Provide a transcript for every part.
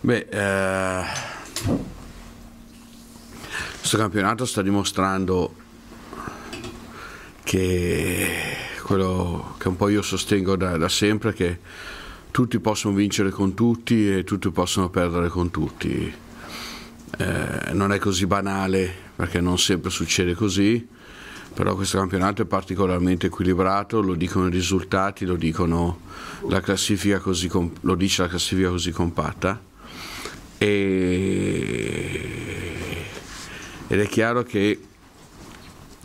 Beh, eh, questo campionato sta dimostrando che quello che un po' io sostengo da, da sempre, che tutti possono vincere con tutti e tutti possono perdere con tutti. Eh, non è così banale perché non sempre succede così, però questo campionato è particolarmente equilibrato, lo dicono i risultati, lo, la così, lo dice la classifica così compatta e, ed è chiaro che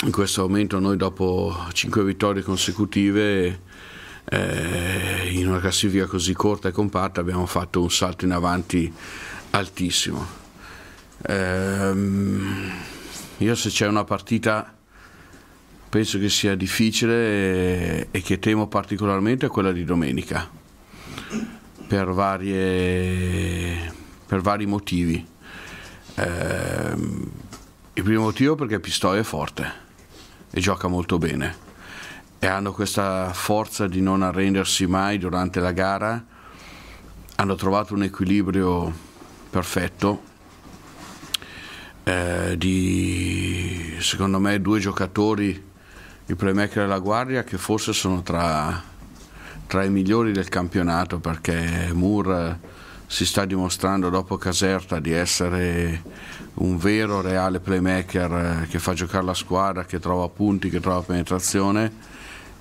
in questo momento noi dopo 5 vittorie consecutive eh, in una classifica così corta e compatta abbiamo fatto un salto in avanti altissimo. Eh, io se c'è una partita penso che sia difficile e che temo particolarmente quella di domenica per varie per vari motivi. Eh, il primo motivo è perché Pistoia è forte e gioca molto bene e hanno questa forza di non arrendersi mai durante la gara, hanno trovato un equilibrio perfetto eh, di secondo me due giocatori, il playmaker e la guardia, che forse sono tra, tra i migliori del campionato perché Moore si sta dimostrando dopo Caserta di essere un vero, reale playmaker eh, che fa giocare la squadra, che trova punti, che trova penetrazione.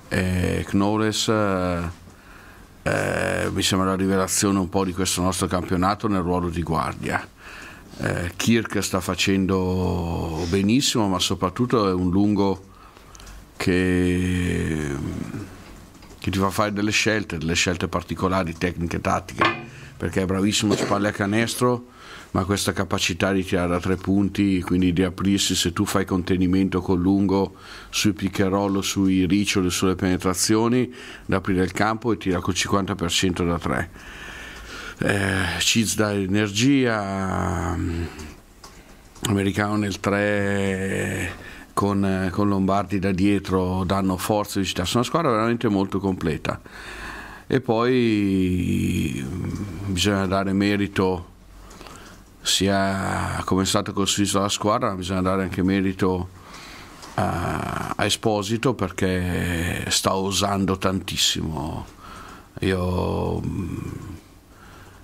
E Knowles eh, eh, mi sembra la rivelazione un po' di questo nostro campionato nel ruolo di guardia. Eh, Kirk sta facendo benissimo, ma soprattutto è un lungo che, che ti fa fare delle scelte, delle scelte particolari, tecniche, tattiche perché è bravissimo spalle a canestro, ma questa capacità di tirare da tre punti, quindi di aprirsi se tu fai contenimento con lungo sui piccherollo, sui riccioli, sulle penetrazioni, da aprire il campo e tira col 50% da tre. Eh, Ciz dà energia, mm, americano nel 3 con, eh, con Lombardi da dietro danno forza e sono una squadra veramente molto completa e poi bisogna dare merito sia a come è stata costruita la squadra, ma bisogna dare anche merito a, a Esposito perché sta osando tantissimo. Io mm,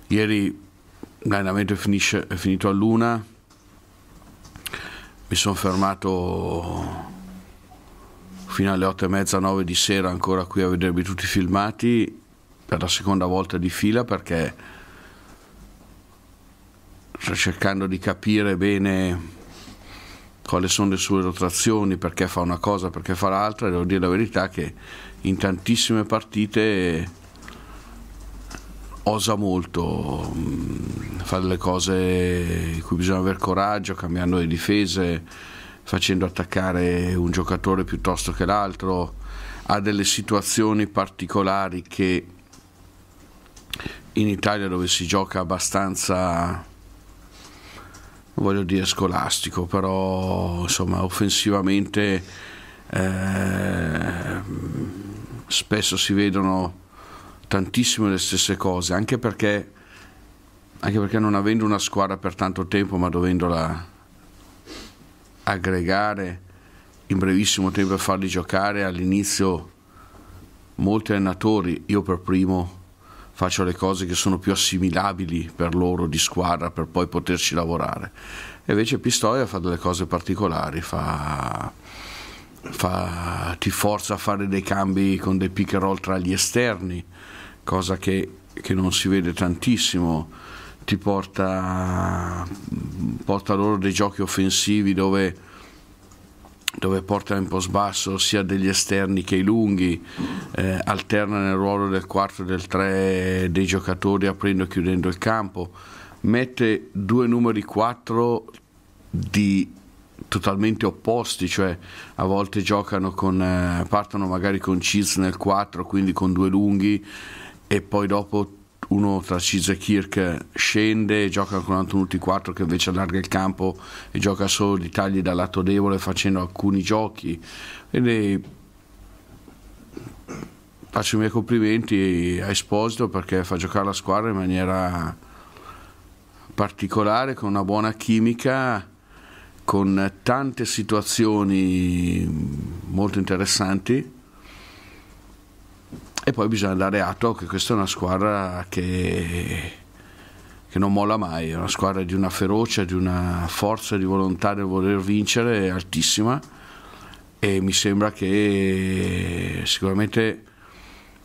ieri l'allenamento è, finisce, è finito all'una, mi sono fermato fino alle otto e mezza, nove di sera ancora qui a vedervi tutti i filmati per la seconda volta di fila perché sto cercando di capire bene quali sono le sue rotazioni, perché fa una cosa, perché fa l'altra, e devo dire la verità che in tantissime partite osa molto mm, fare le cose in cui bisogna avere coraggio, cambiando le difese, facendo attaccare un giocatore piuttosto che l'altro, ha delle situazioni particolari che in Italia dove si gioca abbastanza voglio dire scolastico, però insomma offensivamente eh, spesso si vedono tantissime le stesse cose, anche perché, anche perché, non avendo una squadra per tanto tempo, ma dovendola aggregare in brevissimo tempo e farli giocare all'inizio molti allenatori, io per primo, faccio le cose che sono più assimilabili per loro di squadra per poi poterci lavorare. E invece Pistoia fa delle cose particolari, fa, fa, ti forza a fare dei cambi con dei pick and roll tra gli esterni, cosa che, che non si vede tantissimo, ti porta, porta loro dei giochi offensivi dove dove porta in posbasso sia degli esterni che i lunghi, eh, alternano il ruolo del 4 e del 3 dei giocatori aprendo e chiudendo il campo, mette due numeri 4 di totalmente opposti, cioè a volte giocano con, eh, partono magari con Cis nel 4, quindi con due lunghi e poi dopo uno tra Schiz e Kirk scende e gioca con un altro 4 che invece allarga il campo e gioca solo di tagli dal lato debole facendo alcuni giochi. Quindi faccio i miei complimenti a Esposito perché fa giocare la squadra in maniera particolare, con una buona chimica, con tante situazioni molto interessanti e poi bisogna dare atto che questa è una squadra che, che non molla mai, è una squadra di una ferocia, di una forza, di volontà del voler vincere altissima e mi sembra che sicuramente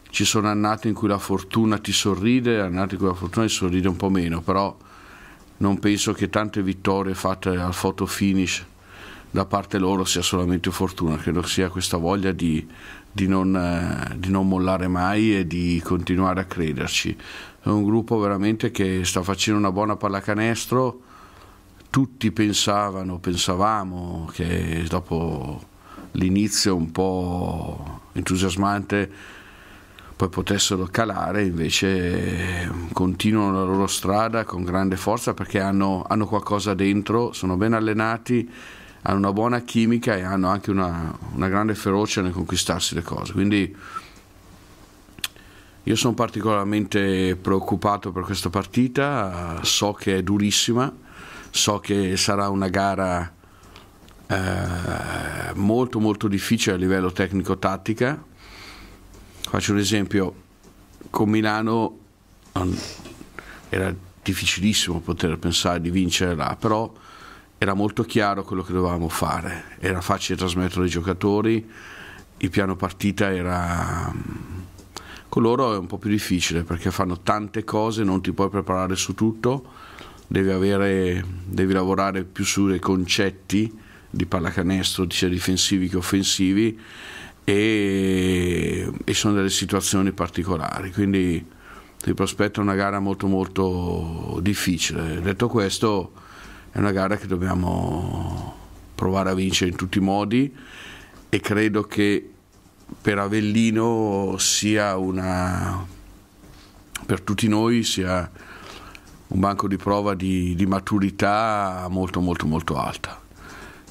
ci sono annate in cui la fortuna ti sorride, annate in cui la fortuna ti sorride un po' meno, però non penso che tante vittorie fatte al photo finish da parte loro sia solamente fortuna, credo sia questa voglia di, di non, eh, di non mollare mai e di continuare a crederci. È un gruppo veramente che sta facendo una buona pallacanestro, tutti pensavano, pensavamo che dopo l'inizio un po' entusiasmante poi potessero calare, invece eh, continuano la loro strada con grande forza perché hanno, hanno qualcosa dentro, sono ben allenati hanno una buona chimica e hanno anche una, una grande ferocia nel conquistarsi le cose. Quindi io sono particolarmente preoccupato per questa partita, so che è durissima, so che sarà una gara eh, molto molto difficile a livello tecnico-tattica. Faccio un esempio, con Milano mm, era difficilissimo poter pensare di vincere vincerla, però era molto chiaro quello che dovevamo fare, era facile trasmettere ai giocatori, il piano partita era... Mm, con loro è un po' più difficile perché fanno tante cose, non ti puoi preparare su tutto, devi, avere, devi lavorare più sui concetti di pallacanestro, sia difensivi che offensivi e, e sono delle situazioni particolari, quindi ti prospetta una gara molto molto difficile. Detto questo è una gara che dobbiamo provare a vincere in tutti i modi e credo che per Avellino sia una per tutti noi sia un banco di prova di, di maturità molto molto molto alta.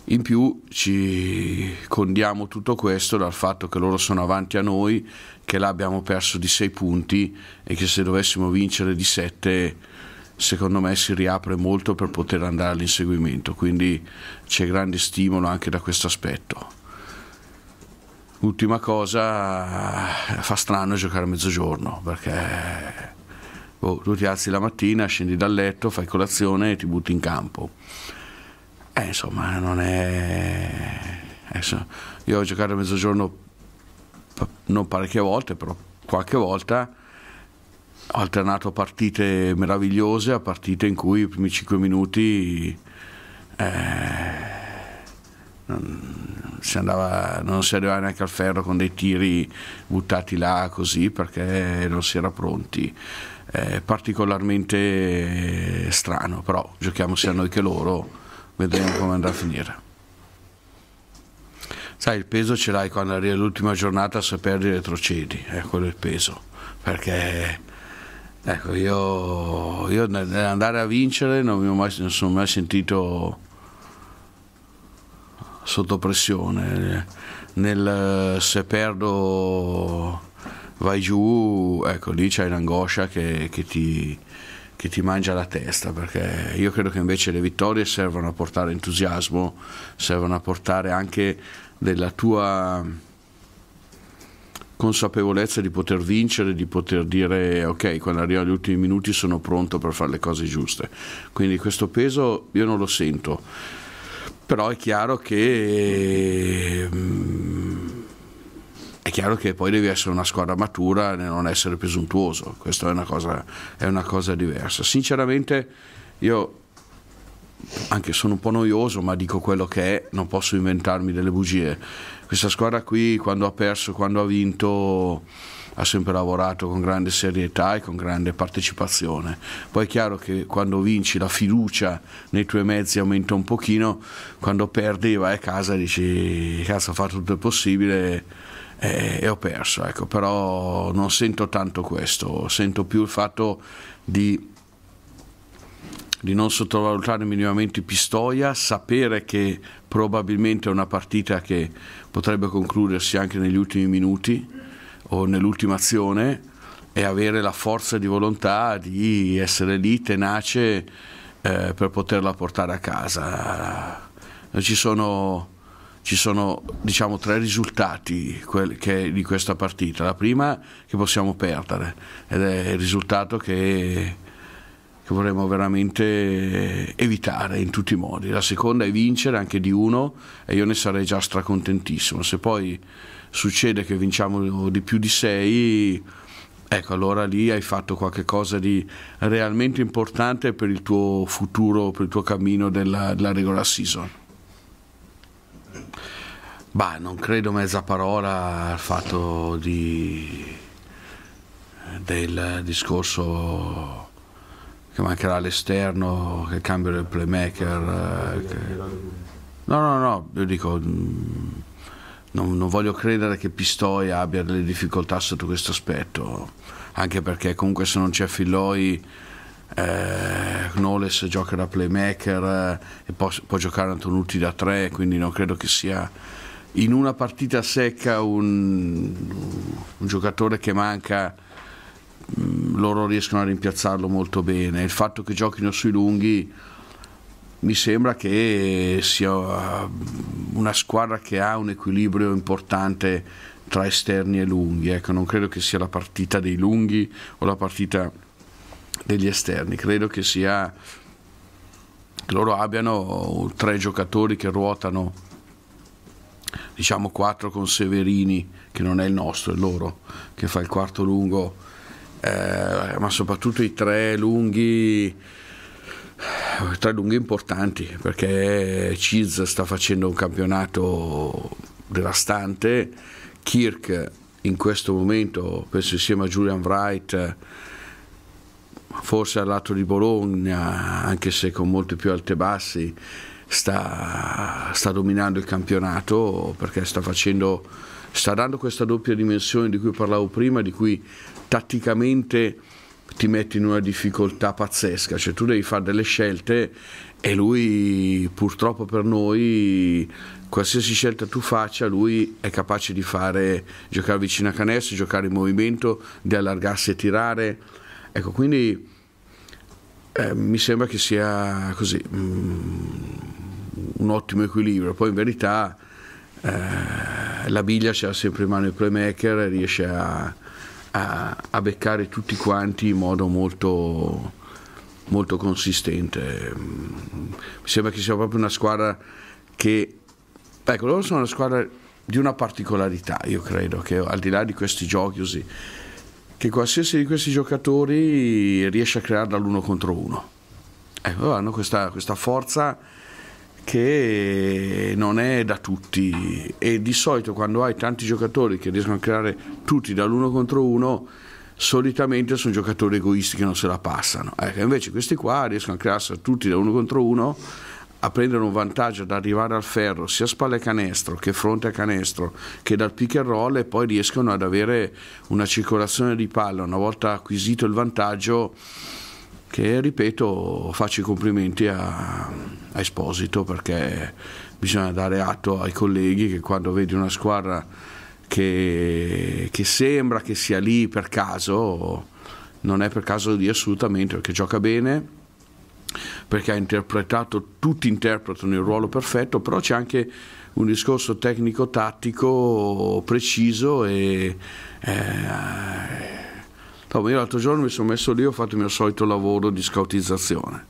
In più ci condiamo tutto questo dal fatto che loro sono avanti a noi, che là abbiamo perso di 6 punti e che se dovessimo vincere di 7 secondo me si riapre molto per poter andare all'inseguimento, quindi c'è grande stimolo anche da questo aspetto. Ultima cosa, fa strano giocare a mezzogiorno perché boh, tu ti alzi la mattina, scendi dal letto, fai colazione e ti butti in campo. Eh, insomma, non è... Adesso, eh, io ho giocato a mezzogiorno non parecchie volte, però qualche volta alternato partite meravigliose a partite in cui i primi 5 minuti eh, non, si andava, non si arrivava neanche al ferro con dei tiri buttati là così perché non si era pronti. Eh, particolarmente strano, però giochiamo sia noi che loro, vedremo come andrà a finire. Sai, il peso ce l'hai quando arrivi all'ultima giornata, se perdi retrocedi, eh, quello è il peso, perché Ecco, io, io nell'andare a vincere non mi mai, non sono mai sentito sotto pressione. Nel, se perdo vai giù, ecco, lì c'è l'angoscia che, che, ti, che ti mangia la testa, perché io credo che invece le vittorie servano a portare entusiasmo, servono a portare anche della tua consapevolezza di poter vincere, di poter dire ok, quando arrivo agli ultimi minuti sono pronto per fare le cose giuste. Quindi questo peso io non lo sento, però è chiaro che... Mm, è chiaro che poi devi essere una squadra matura e non essere presuntuoso, questa è una cosa, è una cosa diversa. Sinceramente io anche sono un po' noioso, ma dico quello che è, non posso inventarmi delle bugie. Questa squadra qui, quando ha perso, quando ha vinto, ha sempre lavorato con grande serietà e con grande partecipazione. Poi è chiaro che quando vinci la fiducia nei tuoi mezzi aumenta un pochino, quando perdi vai a casa e dici cazzo ho fatto tutto il possibile e, e ho perso, ecco. però non sento tanto questo, sento più il fatto di di non sottovalutare minimamente Pistoia, sapere che probabilmente è una partita che potrebbe concludersi anche negli ultimi minuti o nell'ultima azione e avere la forza di volontà di essere lì tenace eh, per poterla portare a casa. Ci sono, ci sono diciamo, tre risultati che, di questa partita. La prima che possiamo perdere ed è il risultato che che vorremmo veramente evitare in tutti i modi. La seconda è vincere anche di uno e io ne sarei già stracontentissimo. Se poi succede che vinciamo di più di sei, ecco allora lì hai fatto qualcosa di realmente importante per il tuo futuro, per il tuo cammino della, della regular season. Bah, non credo mezza parola al fatto di, del discorso che mancherà l'esterno, che cambio il playmaker. Eh, che... No, no, no, io dico, mm, non, non, voglio credere che Pistoia abbia delle difficoltà sotto questo aspetto, anche perché comunque se non c'è Filloi... Eh, Knowles gioca da playmaker eh, e può, può giocare Antonuti da tre, quindi non credo che sia in una partita secca un, un giocatore che manca Mm, loro riescono a rimpiazzarlo molto bene. Il fatto che giochino sui lunghi mi sembra che sia mm, una squadra che ha un equilibrio importante tra esterni e lunghi. Ecco, non credo che sia la partita dei lunghi o la partita degli esterni, credo che sia che loro abbiano tre giocatori che ruotano diciamo quattro con Severini che non è il nostro, è loro che fa il quarto lungo eh, ma soprattutto i tre lunghi tre lunghi importanti perché Cheese sta facendo un campionato devastante Kirk in questo momento penso insieme a Julian Wright forse al lato di Bologna anche se con molti più alte e bassi sta, sta dominando il campionato perché sta facendo sta dando questa doppia dimensione di cui parlavo prima, di cui tatticamente ti metti in una difficoltà pazzesca, cioè tu devi fare delle scelte e lui purtroppo per noi qualsiasi scelta tu faccia lui è capace di fare giocare vicino a canestro, giocare in movimento, di allargarsi e tirare. Ecco, quindi eh, mi sembra che sia così mh, mm, un ottimo equilibrio. Poi in verità eh, la Biglia c'era sempre in mano il playmaker e riesce a, a, a, beccare tutti quanti in modo molto, molto consistente. Mi sembra che sia proprio una squadra che... Ecco, loro sono una squadra di una particolarità, io credo, che al di là di questi giochi così, che qualsiasi di questi giocatori riesce a crearla l'uno contro uno. Ecco, hanno questa, questa forza che non è da tutti e di solito quando hai tanti giocatori che riescono a creare tutti dall'uno contro uno solitamente sono giocatori egoisti che non se la passano ecco, invece questi qua riescono a crearsi tutti da uno contro uno a prendere un vantaggio ad arrivare al ferro sia a spalle canestro che fronte a canestro che dal pick and roll e poi riescono ad avere una circolazione di palla una volta acquisito il vantaggio che ripeto faccio i complimenti a, a Esposito perché bisogna dare atto ai colleghi che quando vedi una squadra che, che sembra che sia lì per caso, non è per caso di assolutamente perché gioca bene, perché ha interpretato, tutti interpretano il ruolo perfetto, però c'è anche un discorso tecnico-tattico preciso e eh, Dopo io l'altro giorno mi sono messo lì, ho fatto il mio solito lavoro di scautizzazione.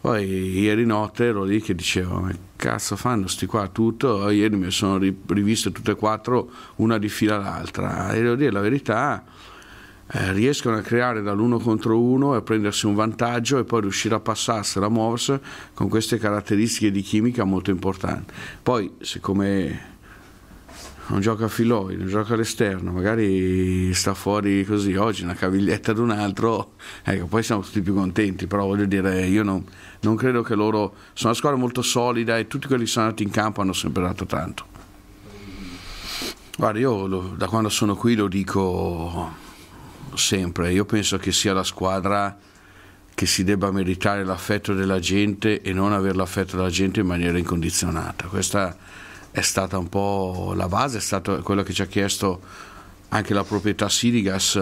Poi ieri notte ero lì che dicevo, ma cazzo fanno sti qua tutto, ieri mi sono riviste tutte e quattro una di fila all'altra. E devo dire la verità, eh, riescono a creare dall'uno contro uno e a prendersi un vantaggio e poi riuscire a passarsela, a muoversi con queste caratteristiche di chimica molto importanti. Poi, siccome non gioca a Filoi, non gioca all'esterno, magari sta fuori così, oggi una caviglietta d'un altro, ecco, poi siamo tutti più contenti, però voglio dire, io non, non credo che loro, sono una squadra molto solida e tutti quelli che sono andati in campo hanno sempre dato tanto. Guarda, io lo, da quando sono qui lo dico sempre, io penso che sia la squadra che si debba meritare l'affetto della gente e non avere l'affetto della gente in maniera incondizionata. Questa è stata un po' la base, è stato quello che ci ha chiesto anche la proprietà Sirigas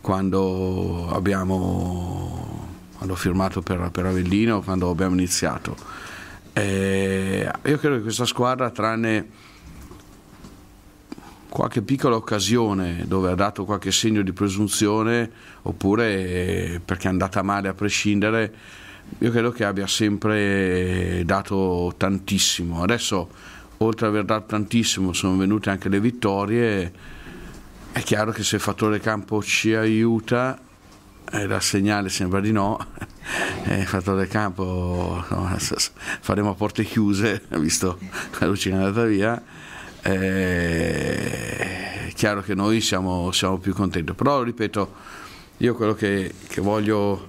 quando abbiamo quando ho firmato per, per Avellino, quando abbiamo iniziato. E io credo che questa squadra, tranne qualche piccola occasione dove ha dato qualche segno di presunzione, oppure perché è andata male a prescindere, io credo che abbia sempre dato tantissimo. Adesso, oltre ad aver dato tantissimo, sono venute anche le vittorie. È chiaro che se il fattore campo ci aiuta, eh, dal segnale sembra di no, eh, fattore campo no, faremo a porte chiuse, visto la luce che è andata via. Eh, è chiaro che noi siamo, siamo più contenti, però ripeto, io quello che, che voglio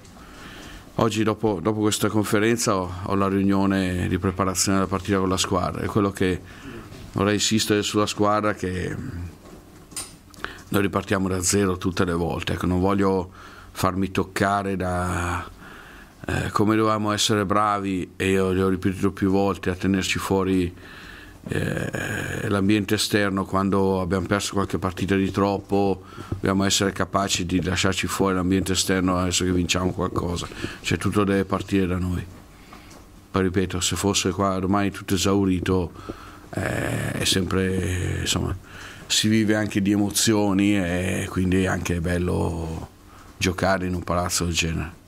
Oggi dopo, dopo questa conferenza ho, ho, la riunione di preparazione della partita con la squadra e quello che vorrei insistere sulla squadra è che noi ripartiamo da zero tutte le volte, ecco, non voglio farmi toccare da eh, come dovevamo essere bravi e io l'ho ripetuto più volte a tenerci fuori eh, l'ambiente esterno quando abbiamo perso qualche partita di troppo dobbiamo essere capaci di lasciarci fuori l'ambiente esterno adesso che vinciamo qualcosa cioè tutto deve partire da noi poi ripeto se fosse qua domani tutto esaurito eh, è sempre insomma si vive anche di emozioni e quindi anche è anche bello giocare in un palazzo del genere